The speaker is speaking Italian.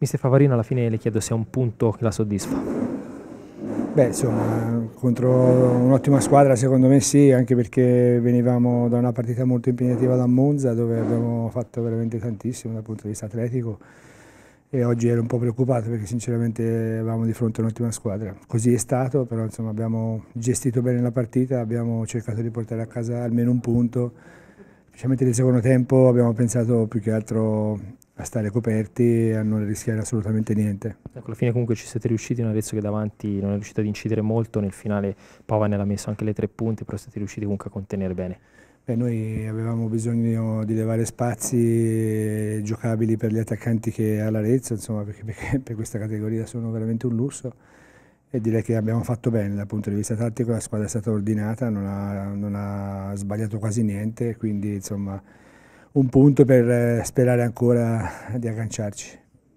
Mister Favarino alla fine le chiedo se è un punto che la soddisfa. Beh, insomma, contro un'ottima squadra secondo me sì, anche perché venivamo da una partita molto impegnativa da Monza dove abbiamo fatto veramente tantissimo dal punto di vista atletico e oggi ero un po' preoccupato perché sinceramente avevamo di fronte un'ottima squadra. Così è stato, però insomma, abbiamo gestito bene la partita, abbiamo cercato di portare a casa almeno un punto. Specialmente nel secondo tempo abbiamo pensato più che altro a stare coperti e a non rischiare assolutamente niente. Ecco, alla fine comunque ci siete riusciti, un Arezzo che davanti non è riuscito ad incidere molto, nel finale Pavan ha messo anche le tre punte, però siete riusciti comunque a contenere bene. Beh, noi avevamo bisogno di levare spazi giocabili per gli attaccanti che ha l'Arezzo, insomma, perché, perché per questa categoria sono veramente un lusso e direi che abbiamo fatto bene dal punto di vista tattico, la squadra è stata ordinata, non ha, non ha sbagliato quasi niente, quindi insomma un punto per eh, sperare ancora di agganciarci.